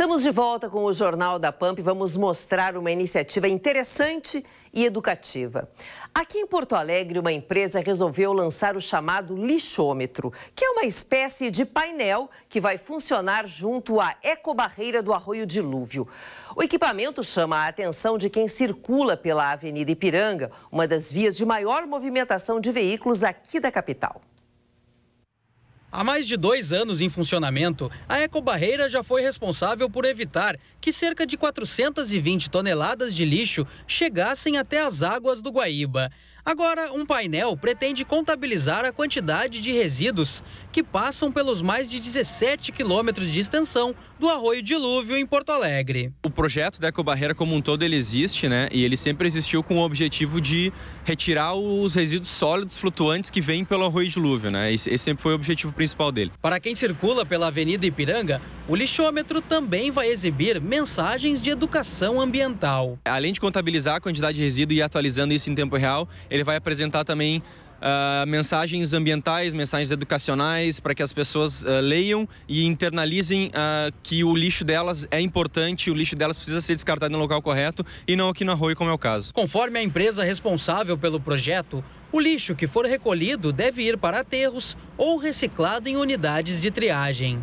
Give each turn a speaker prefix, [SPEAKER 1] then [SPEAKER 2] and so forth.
[SPEAKER 1] Estamos de volta com o Jornal da Pamp e vamos mostrar uma iniciativa interessante e educativa. Aqui em Porto Alegre, uma empresa resolveu lançar o chamado lixômetro, que é uma espécie de painel que vai funcionar junto à ecobarreira do Arroio Dilúvio. O equipamento chama a atenção de quem circula pela Avenida Ipiranga, uma das vias de maior movimentação de veículos aqui da capital.
[SPEAKER 2] Há mais de dois anos em funcionamento, a ecobarreira já foi responsável por evitar que cerca de 420 toneladas de lixo chegassem até as águas do Guaíba. Agora, um painel pretende contabilizar a quantidade de resíduos que passam pelos mais de 17 quilômetros de extensão do Arroio Dilúvio em Porto Alegre.
[SPEAKER 3] O projeto da Ecobarreira como um todo ele existe, né? E ele sempre existiu com o objetivo de retirar os resíduos sólidos flutuantes que vêm pelo Arroio Dilúvio, né? Esse sempre foi o objetivo principal dele. Para quem circula pela Avenida Ipiranga, o lixômetro também vai exibir mensagens de educação ambiental. Além de contabilizar a quantidade de resíduo e atualizando isso em tempo real, ele vai apresentar também Uh, mensagens ambientais, mensagens educacionais, para que as pessoas uh, leiam e internalizem uh, que o lixo delas é importante, o lixo delas precisa ser descartado no local correto e não aqui na rua, como é o caso. Conforme a empresa responsável pelo projeto, o lixo que for recolhido deve ir para aterros
[SPEAKER 2] ou reciclado em unidades de triagem.